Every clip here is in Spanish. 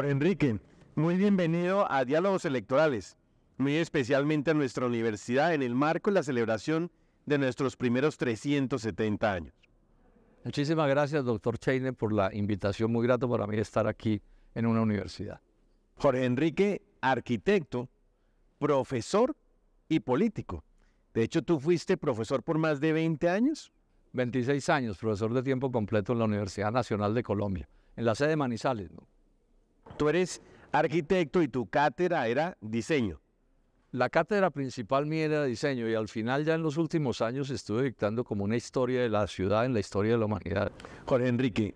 Jorge Enrique, muy bienvenido a Diálogos Electorales, muy especialmente a nuestra universidad en el marco de la celebración de nuestros primeros 370 años. Muchísimas gracias, doctor Cheine, por la invitación. Muy grato para mí estar aquí en una universidad. Jorge Enrique, arquitecto, profesor y político. De hecho, tú fuiste profesor por más de 20 años. 26 años, profesor de tiempo completo en la Universidad Nacional de Colombia, en la sede de Manizales. ¿no? tú eres arquitecto y tu cátedra era diseño. La cátedra principal mía era diseño y al final ya en los últimos años estuve dictando como una historia de la ciudad en la historia de la humanidad. Jorge Enrique,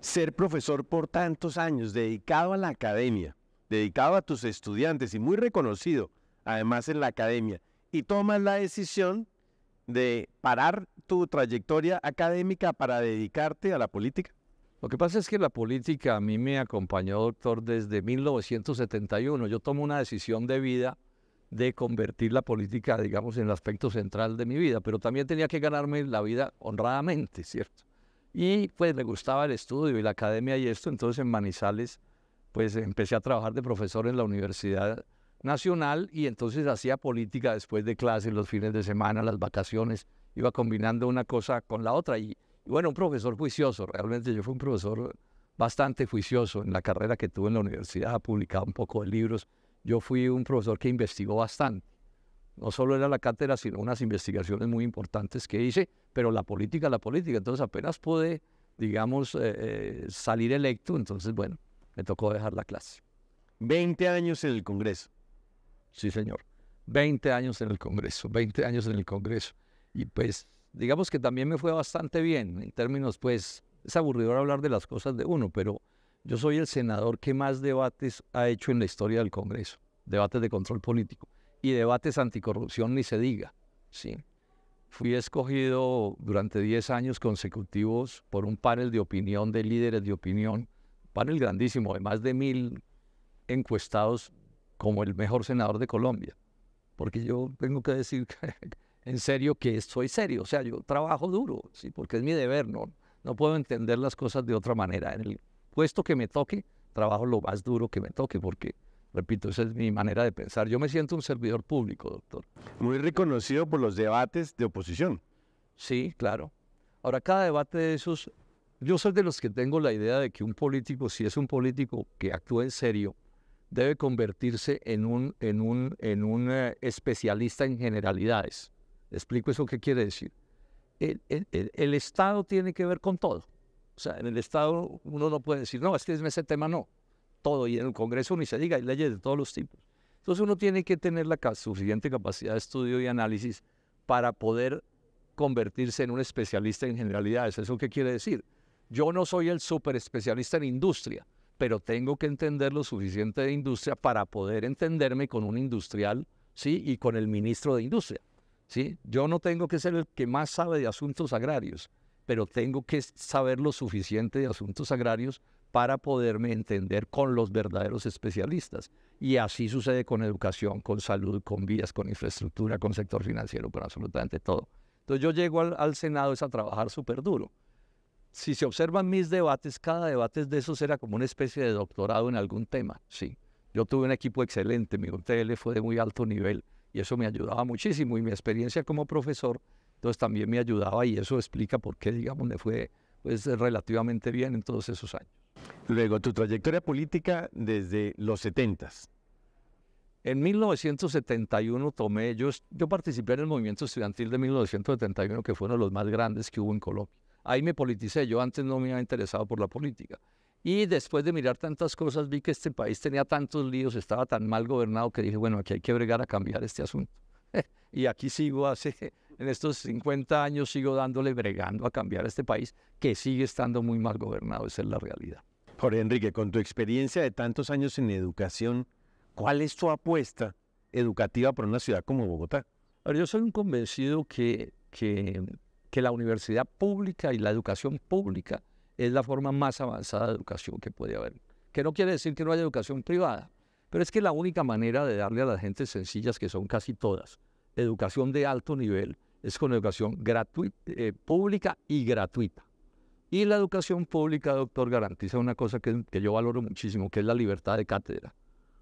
ser profesor por tantos años, dedicado a la academia, dedicado a tus estudiantes y muy reconocido además en la academia, y tomas la decisión de parar tu trayectoria académica para dedicarte a la política. Lo que pasa es que la política a mí me acompañó, doctor, desde 1971. Yo tomo una decisión de vida de convertir la política, digamos, en el aspecto central de mi vida, pero también tenía que ganarme la vida honradamente, ¿cierto? Y pues me gustaba el estudio y la academia y esto, entonces en Manizales, pues empecé a trabajar de profesor en la Universidad Nacional y entonces hacía política después de clases, los fines de semana, las vacaciones, iba combinando una cosa con la otra y y bueno, un profesor juicioso, realmente yo fui un profesor bastante juicioso en la carrera que tuve en la universidad, publicaba un poco de libros. Yo fui un profesor que investigó bastante. No solo era la cátedra, sino unas investigaciones muy importantes que hice, pero la política, la política. Entonces apenas pude, digamos, eh, eh, salir electo, entonces bueno, me tocó dejar la clase. 20 años en el Congreso. Sí, señor. 20 años en el Congreso, 20 años en el Congreso. Y pues digamos que también me fue bastante bien en términos, pues, es aburrido hablar de las cosas de uno, pero yo soy el senador que más debates ha hecho en la historia del Congreso, debates de control político y debates anticorrupción, ni se diga, ¿sí? Fui escogido durante 10 años consecutivos por un panel de opinión, de líderes de opinión, panel grandísimo, de más de mil encuestados como el mejor senador de Colombia. Porque yo tengo que decir que en serio que soy serio. O sea, yo trabajo duro, sí, porque es mi deber, ¿no? No puedo entender las cosas de otra manera. En el puesto que me toque, trabajo lo más duro que me toque, porque Repito, esa es mi manera de pensar. Yo me siento un servidor público, doctor. Muy reconocido por los debates de oposición. Sí, claro. Ahora, cada debate de esos, yo soy de los que tengo la idea de que un político, si es un político que actúa en serio, debe convertirse en un, en un, en un eh, especialista en generalidades. Explico eso qué quiere decir. El, Estado tiene que ver con todo. O sea, en el Estado uno no puede decir, no, es que es ese tema no. Todo. Y en el Congreso ni se diga, hay leyes de todos los tipos. Entonces uno tiene que tener la suficiente capacidad de estudio y análisis para poder convertirse en un especialista en generalidades. ¿Eso qué quiere decir? Yo no soy el súper especialista en industria, pero tengo que entender lo suficiente de industria para poder entenderme con un industrial, ¿sí? Y con el ministro de industria. ¿sí? Yo no tengo que ser el que más sabe de asuntos agrarios, pero tengo que saber lo suficiente de asuntos agrarios para poderme entender con los verdaderos especialistas. Y así sucede con educación, con salud, con vías, con infraestructura, con sector financiero, con absolutamente todo. Entonces yo llego al, Senado es a trabajar súper duro. Si se observan mis debates, cada debate de esos era como una especie de doctorado en algún tema, sí. Yo tuve un equipo excelente, mi UTL fue de muy alto nivel y eso me ayudaba muchísimo y mi experiencia como profesor, entonces también me ayudaba y eso explica por qué, digamos, me fue pues, relativamente bien en todos esos años. Luego, tu trayectoria política desde los 70 en 1971 tomé, yo, yo participé en el movimiento estudiantil de 1971, que fue uno de los más grandes que hubo en Colombia. Ahí me politicé, yo antes no me había interesado por la política. Y después de mirar tantas cosas, vi que este país tenía tantos líos, estaba tan mal gobernado que dije, bueno, aquí hay que bregar a cambiar este asunto. y aquí sigo hace, en estos 50 años, sigo dándole bregando a cambiar este país que sigue estando muy mal gobernado, esa es la realidad. Jorge Enrique, con tu experiencia de tantos años en educación, ¿cuál es tu apuesta educativa para una ciudad como Bogotá? yo soy un convencido que, que la universidad pública y la educación pública es la forma más avanzada de educación que puede haber. Que no quiere decir que no haya educación privada, pero es que la única manera de darle a las gentes sencillas, que son casi todas, educación de alto nivel, es con educación eh, pública y gratuita. Y la educación pública, doctor, garantiza una cosa que, que yo valoro muchísimo, que es la libertad de cátedra.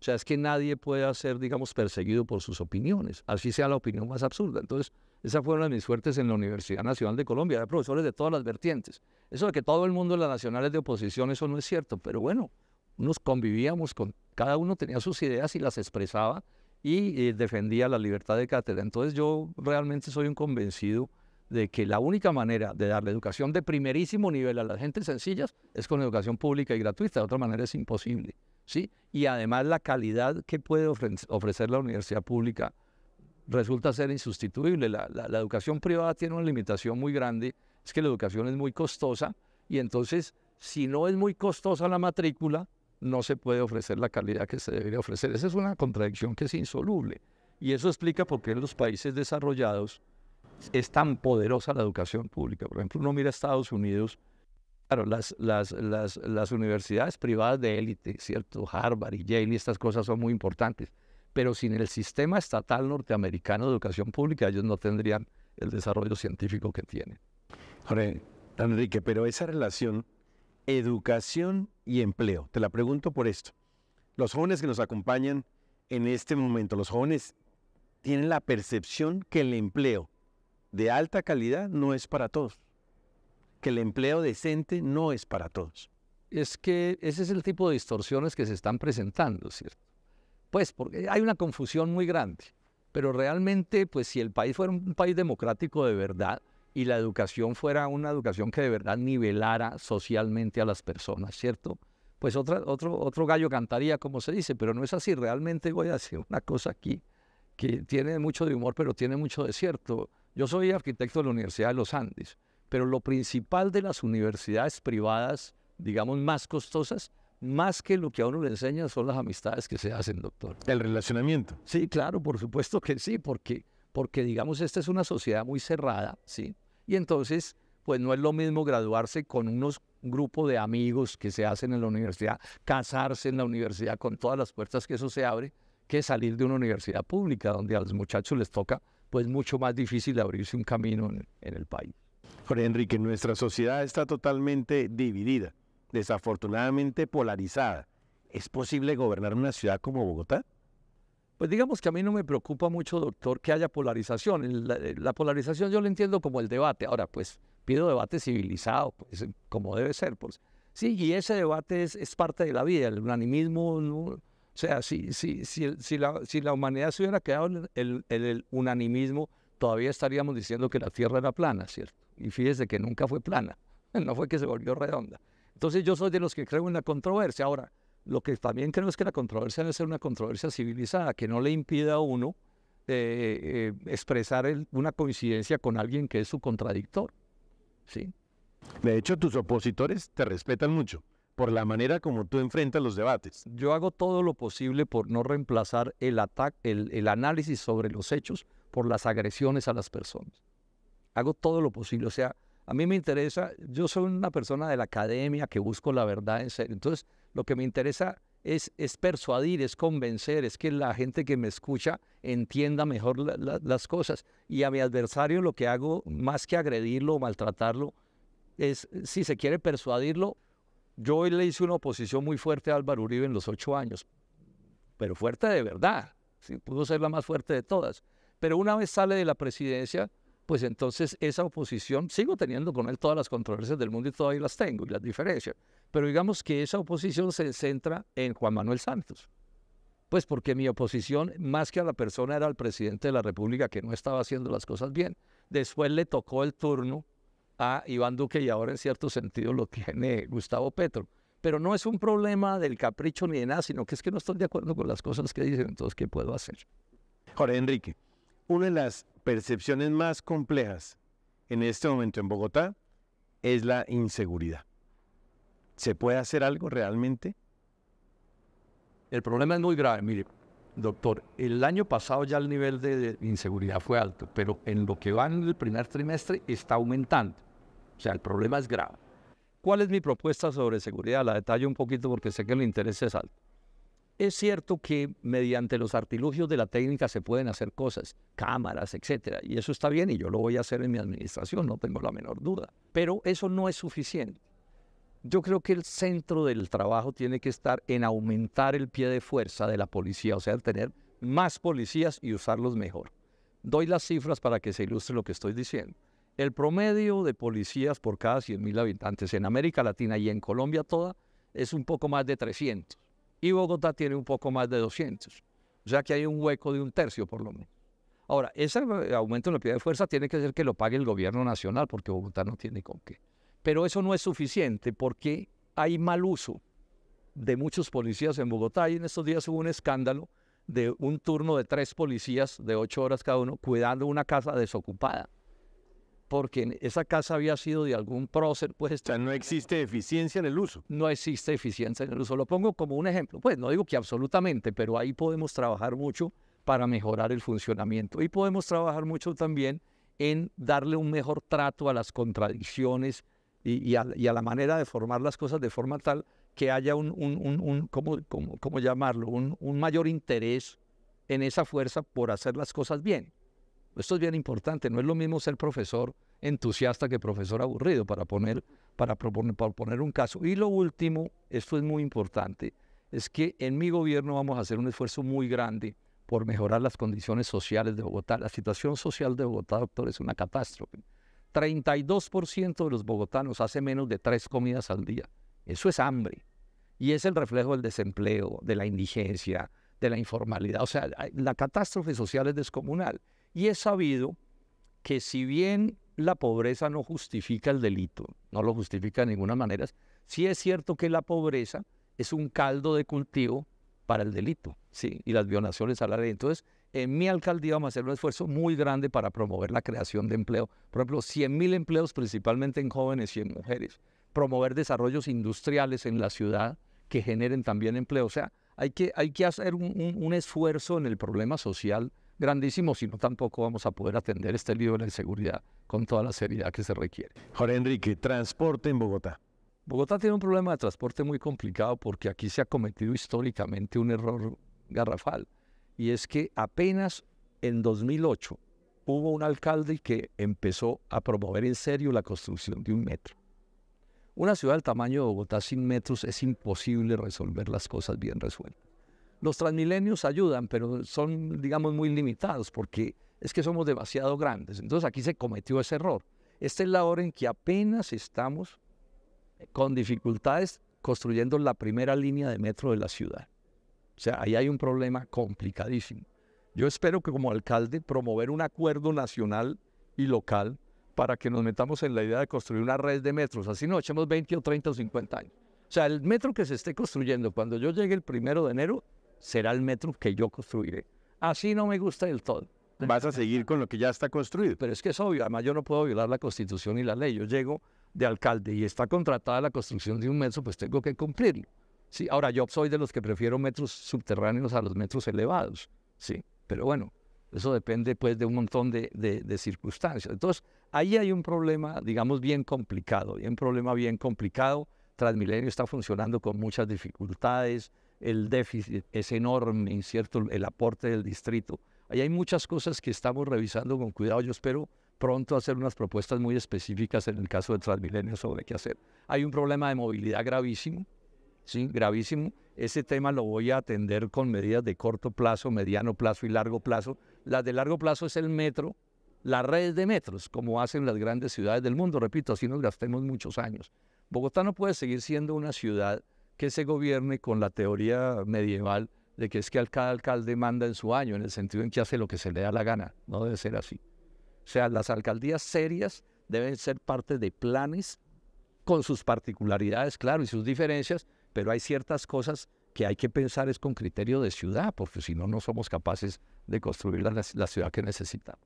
O sea, es que nadie puede ser, digamos, perseguido por sus opiniones, así sea la opinión más absurda. Entonces, esa fue una de mis suertes en la Universidad Nacional de Colombia. Había profesores de todas las vertientes. Eso de que todo el mundo en nacional es de oposición, eso no es cierto, pero bueno, nos convivíamos con, cada uno tenía sus ideas y las expresaba y eh, defendía la libertad de cátedra. Entonces yo realmente soy un convencido de que la única manera de darle educación de primerísimo nivel a la gente sencillas es con educación pública y gratuita, de otra manera es imposible. Y además la calidad que puede ofrecer la universidad pública resulta ser insustituible. La, la, educación privada tiene una limitación muy grande, es que la educación es muy costosa y entonces si no es muy costosa la matrícula, no se puede ofrecer la calidad que se debería ofrecer. Esa es una contradicción que es insoluble. Y eso explica por qué en los países desarrollados es tan poderosa la educación pública. Por ejemplo, uno mira a Estados Unidos, Claro, las, las, universidades privadas de élite, ¿cierto? Harvard y Yale y estas cosas son muy importantes, pero sin el sistema estatal norteamericano de educación pública ellos no tendrían el desarrollo científico que tienen. Ahora, Enrique, pero esa relación educación y empleo, te la pregunto por esto. Los jóvenes que nos acompañan en este momento, los jóvenes tienen la percepción que el empleo de alta calidad no es para todos que el empleo decente no es para todos. Es que ese es el tipo de distorsiones que se están presentando, ¿cierto? Pues porque hay una confusión muy grande, pero realmente, pues si el país fuera un país democrático de verdad y la educación fuera una educación que de verdad nivelara socialmente a las personas, ¿cierto? Pues otro, otro gallo cantaría, como se dice, pero no es así. Realmente voy a decir una cosa aquí que tiene mucho de humor, pero tiene mucho de cierto. Yo soy arquitecto de la Universidad de los Andes pero lo principal de las universidades privadas, digamos, más costosas, más que lo que a uno le enseña, son las amistades que se hacen, doctor. El relacionamiento. Sí, claro, por supuesto que sí, porque, porque digamos, esta es una sociedad muy cerrada, ¿sí? Y entonces, pues no es lo mismo graduarse con unos grupos de amigos que se hacen en la universidad, casarse en la universidad con todas las puertas que eso se abre, que salir de una universidad pública, donde a los muchachos les toca, pues mucho más difícil abrirse un camino en el país. Jorge Enrique, nuestra sociedad está totalmente dividida, desafortunadamente polarizada. ¿Es posible gobernar una ciudad como Bogotá? Pues digamos que a mí no me preocupa mucho, doctor, que haya polarización. Eh, la, polarización yo la entiendo como el debate. Ahora, pues pido debate civilizado, pues, eh, como debe ser. Pues. Sí, y ese debate es, parte de la vida, el unanimismo. o sea, si, la, humanidad se hubiera quedado en el unanimismo, todavía estaríamos diciendo que la Tierra era plana, ¿cierto? y fíjese que nunca fue plana, no fue que se volvió redonda. Entonces yo soy de los que creo en la controversia. Ahora, lo que también creo es que la controversia debe ser una controversia civilizada, que no le impida a uno eh, eh, expresar una coincidencia con alguien que es su contradictor. ¿sí? De hecho, tus opositores te respetan mucho por la manera como tú enfrentas los debates. Yo hago todo lo posible por no reemplazar el, ataque, el análisis sobre los hechos por las agresiones a las personas hago todo lo posible. O sea, a mí me interesa, yo soy una persona de la academia que busco la verdad en serio. Entonces, lo que me interesa es, persuadir, es convencer, es que la gente que me escucha entienda mejor las cosas. Y a mi adversario lo que hago, más que agredirlo o maltratarlo, es, si se quiere persuadirlo, yo hoy le hice una oposición muy fuerte a Álvaro Uribe en los ocho años, pero fuerte de verdad, ¿sí? pudo ser la más fuerte de todas. Pero una vez sale de la presidencia, pues entonces esa oposición, sigo teniendo con él todas las controversias del mundo y todavía las tengo y las diferencias, pero digamos que esa oposición se centra en Juan Manuel Santos. Pues porque mi oposición, más que a la persona, era al presidente de la República que no estaba haciendo las cosas bien. Después le tocó el turno a Iván Duque y ahora en cierto sentido lo tiene Gustavo Petro. Pero no es un problema del capricho ni de nada, sino que es que no estoy de acuerdo con las cosas que dicen, entonces, ¿qué puedo hacer? Jorge Enrique. Una de las percepciones más complejas en este momento en Bogotá es la inseguridad. ¿Se puede hacer algo realmente? El problema es muy grave, mire, doctor. El año pasado ya el nivel de inseguridad fue alto, pero en lo que va en el primer trimestre está aumentando. O sea, el problema es grave. ¿Cuál es mi propuesta sobre seguridad? La detalle un poquito porque sé que el interés es alto. Es cierto que mediante los artilugios de la técnica se pueden hacer cosas, cámaras, etcétera, y eso está bien y yo lo voy a hacer en mi administración, no tengo la menor duda, pero eso no es suficiente. Yo creo que el centro del trabajo tiene que estar en aumentar el pie de fuerza de la policía, o sea, tener más policías y usarlos mejor. Doy las cifras para que se ilustre lo que estoy diciendo. El promedio de policías por cada 100.000 habitantes en América Latina y en Colombia toda es un poco más de 300 y Bogotá tiene un poco más de 200, ya que hay un hueco de un tercio por lo menos. Ahora, ese aumento en la piedra de fuerza tiene que ser que lo pague el gobierno nacional, porque Bogotá no tiene con qué. Pero eso no es suficiente porque hay mal uso de muchos policías en Bogotá y en estos días hubo un escándalo de un turno de tres policías de ocho horas cada uno cuidando una casa desocupada porque esa casa había sido de algún prócer, pues... O sea, no este, existe eficiencia en el uso. No existe eficiencia en el uso. Lo pongo como un ejemplo. Pues no digo que absolutamente, pero ahí podemos trabajar mucho para mejorar el funcionamiento. Y podemos trabajar mucho también en darle un mejor trato a las contradicciones y, a, la manera de formar las cosas de forma tal que haya un, un ¿cómo, cómo, cómo llamarlo? un mayor interés en esa fuerza por hacer las cosas bien. Esto es bien importante, no es lo mismo ser profesor entusiasta que profesor aburrido, para poner, para proponer, un caso. Y lo último, esto es muy importante, es que en mi gobierno vamos a hacer un esfuerzo muy grande por mejorar las condiciones sociales de Bogotá. La situación social de Bogotá, doctor, es una catástrofe. 32% de los bogotanos hace menos de tres comidas al día. Eso es hambre. Y es el reflejo del desempleo, de la indigencia, de la informalidad. O sea, la catástrofe social es descomunal. Y es sabido que si bien la pobreza no justifica el delito, no lo justifica de ninguna manera, sí es cierto que la pobreza es un caldo de cultivo para el delito ¿sí? y las violaciones a la ley. Entonces, en mi alcaldía vamos a hacer un esfuerzo muy grande para promover la creación de empleo. Por ejemplo, 100.000 empleos principalmente en jóvenes y en mujeres. Promover desarrollos industriales en la ciudad que generen también empleo. O sea, hay que, hay que hacer un, un esfuerzo en el problema social grandísimo, sino tampoco vamos a poder atender este lío de la inseguridad con toda la seriedad que se requiere. Jorge Enrique, transporte en Bogotá. Bogotá tiene un problema de transporte muy complicado porque aquí se ha cometido históricamente un error garrafal y es que apenas en 2008 hubo un alcalde que empezó a promover en serio la construcción de un metro. Una ciudad del tamaño de Bogotá sin metros es imposible resolver las cosas bien resueltas. Los transmilenios ayudan, pero son, digamos, muy limitados porque es que somos demasiado grandes. Entonces aquí se cometió ese error. Esta es la hora en que apenas estamos eh, con dificultades construyendo la primera línea de metro de la ciudad. O sea, ahí hay un problema complicadísimo. Yo espero que como alcalde promover un acuerdo nacional y local para que nos metamos en la idea de construir una red de metros. Así no echemos 20 o 30 o 50 años. O sea, el metro que se esté construyendo cuando yo llegue el primero de enero será el metro que yo construiré. Así no me gusta del todo. Vas a seguir con lo que ya está construido. Pero es que es obvio, además yo no puedo violar la constitución y la ley. Yo llego de alcalde y está contratada la construcción de un metro, pues tengo que cumplirlo. Sí, ahora yo soy de los que prefiero metros subterráneos a los metros elevados. Sí, pero bueno, eso depende pues de un montón de, circunstancias. Entonces, ahí hay un problema, digamos, bien complicado, un problema bien complicado. Transmilenio está funcionando con muchas dificultades, el déficit es enorme, ¿cierto? El aporte del distrito. Ahí hay muchas cosas que estamos revisando con cuidado. Yo espero pronto hacer unas propuestas muy específicas en el caso de Transmilenio sobre qué hacer. Hay un problema de movilidad gravísimo, ¿sí? Gravísimo. Ese tema lo voy a atender con medidas de corto plazo, mediano plazo y largo plazo. Las de largo plazo es el metro, la red de metros, como hacen las grandes ciudades del mundo. Repito, así nos gastemos muchos años. Bogotá no puede seguir siendo una ciudad que se gobierne con la teoría medieval de que es que cada alcalde manda en su año, en el sentido en que hace lo que se le da la gana. No debe ser así. O sea, las alcaldías serias deben ser parte de planes con sus particularidades, claro, y sus diferencias, pero hay ciertas cosas que hay que pensar es con criterio de ciudad, porque si no, no somos capaces de construir la, ciudad que necesitamos.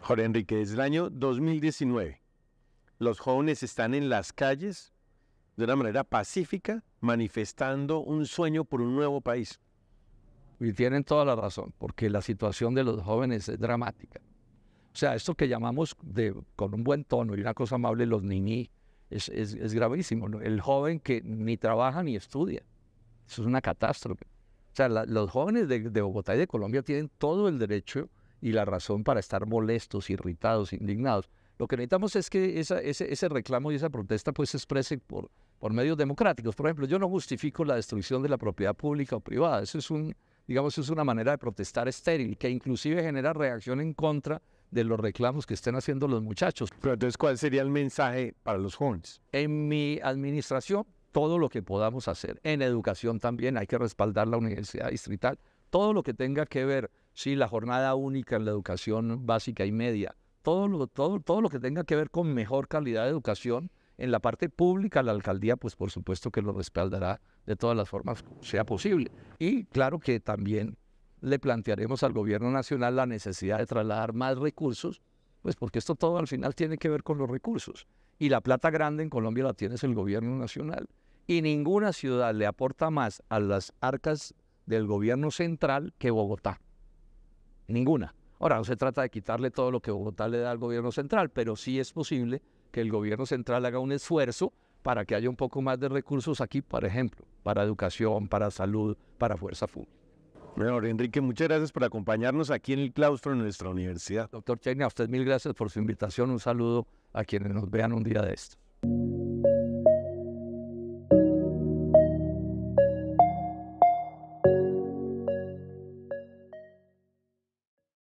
Jorge Enrique, es el año 2019. Los jóvenes están en las calles de una manera pacífica, manifestando un sueño por un nuevo país. Y tienen toda la razón, porque la situación de los jóvenes es dramática. O sea, esto que llamamos de, con un buen tono y una cosa amable, los niní, es, es, gravísimo. El joven que ni trabaja ni estudia. Eso es una catástrofe. O sea, los jóvenes de, de Bogotá y de Colombia tienen todo el derecho y la razón para estar molestos, irritados, indignados. Lo que necesitamos es que ese, ese, reclamo y esa protesta pues se exprese por, por medios democráticos. Por ejemplo, yo no justifico la destrucción de la propiedad pública o privada. Eso es un, digamos, es una manera de protestar estéril que inclusive genera reacción en contra de los reclamos que estén haciendo los muchachos. Pero entonces, ¿cuál sería el mensaje para los jóvenes? En mi administración, todo lo que podamos hacer. En educación también hay que respaldar la universidad distrital. Todo lo que tenga que ver, sí, la jornada única en la educación básica y media. Todo lo, todo, todo lo que tenga que ver con mejor calidad de educación en la parte pública, la alcaldía, pues por supuesto que lo respaldará de todas las formas sea posible. Y claro que también le plantearemos al gobierno nacional la necesidad de trasladar más recursos, pues porque esto todo al final tiene que ver con los recursos. Y la plata grande en Colombia la tiene el gobierno nacional. Y ninguna ciudad le aporta más a las arcas del gobierno central que Bogotá. Ninguna. Ahora, no se trata de quitarle todo lo que Bogotá le da al gobierno central, pero sí es posible que el gobierno central haga un esfuerzo para que haya un poco más de recursos aquí, por ejemplo, para educación, para salud, para fuerza pública. Bueno, Enrique, muchas gracias por acompañarnos aquí en el claustro de nuestra universidad. Doctor Cheyna, a usted mil gracias por su invitación. Un saludo a quienes nos vean un día de esto.